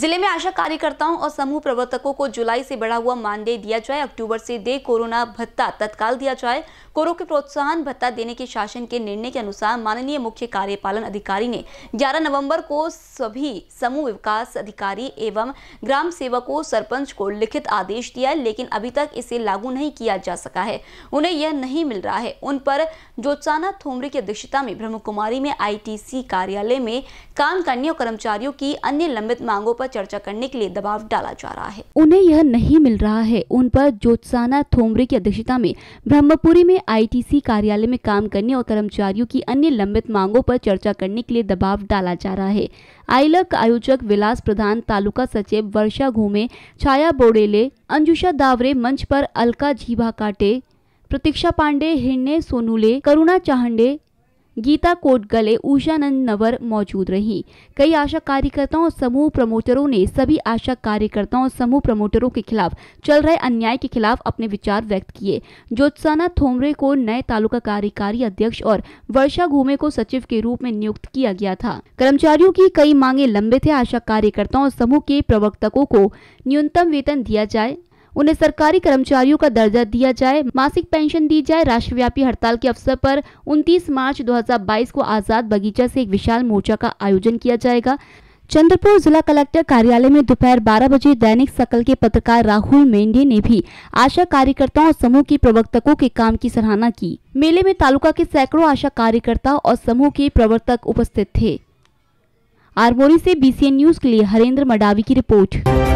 जिले में आशा कार्यकर्ताओं और समूह प्रवर्तकों को जुलाई से बढ़ा हुआ मानदेय दिया जाए अक्टूबर से दे कोरोना भत्ता तत्काल दिया जाए कोरोना के प्रोत्साहन भत्ता देने के शासन के निर्णय के अनुसार माननीय मुख्य कार्यपालन अधिकारी ने 11 नवंबर को सभी समूह विकास अधिकारी एवं ग्राम सेवकों सरपंच को लिखित आदेश दिया है लेकिन अभी तक इसे लागू नहीं किया जा सका है उन्हें यह नहीं मिल रहा है उन पर जोत्साना थोमरे की अध्यक्षता में कुमारी में आई कार्यालय में काम करने और कर्मचारियों की अन्य लंबित मांगों पर पर चर्चा करने के लिए दबाव डाला जा रहा है उन्हें यह नहीं मिल रहा है उन पर ज्योत्साना थोमरे की अध्यक्षता में ब्रह्मपुरी में आईटीसी कार्यालय में काम करने और कर्मचारियों की अन्य लंबित मांगों पर चर्चा करने के लिए दबाव डाला जा रहा है आईलक आयोजक विलास प्रधान तालुका सचिव वर्षा घूमे छाया बोडेले अंजुषा दावरे मंच पर अलका झीभा काटे प्रतीक्षा पांडे हिरणे सोनूले करुणा चाहंडे गीता कोटगले ऊषानंद नवर मौजूद रही कई आशा कार्यकर्ताओं और समूह प्रमोटरों ने सभी आशा कार्यकर्ताओं और समूह प्रमोटरों के खिलाफ चल रहे अन्याय के खिलाफ अपने विचार व्यक्त किए ज्योत्साना थोमरे को नए तालुका कार्यकारी अध्यक्ष और वर्षा घूमे को सचिव के रूप में नियुक्त किया गया था कर्मचारियों की कई मांगे लंबे थे आशा कार्यकर्ताओं और समूह के प्रवर्तकों को न्यूनतम वेतन दिया जाए उन्हें सरकारी कर्मचारियों का दर्जा दिया जाए मासिक पेंशन दी जाए राष्ट्रव्यापी हड़ताल के अवसर पर 29 मार्च 2022 को आजाद बगीचा से एक विशाल मोर्चा का आयोजन किया जाएगा चंद्रपुर जिला कलेक्टर कार्यालय में दोपहर 12 बजे दैनिक सकल के पत्रकार राहुल मेंढे ने भी आशा कार्यकर्ताओं और समूह के प्रवर्तकों के काम की सराहना की मेले में तालुका के सैकड़ों आशा कार्यकर्ता और समूह के प्रवर्तक उपस्थित थे आरमोरी से बीसीएन न्यूज के लिए हरेंद्र मडावी की रिपोर्ट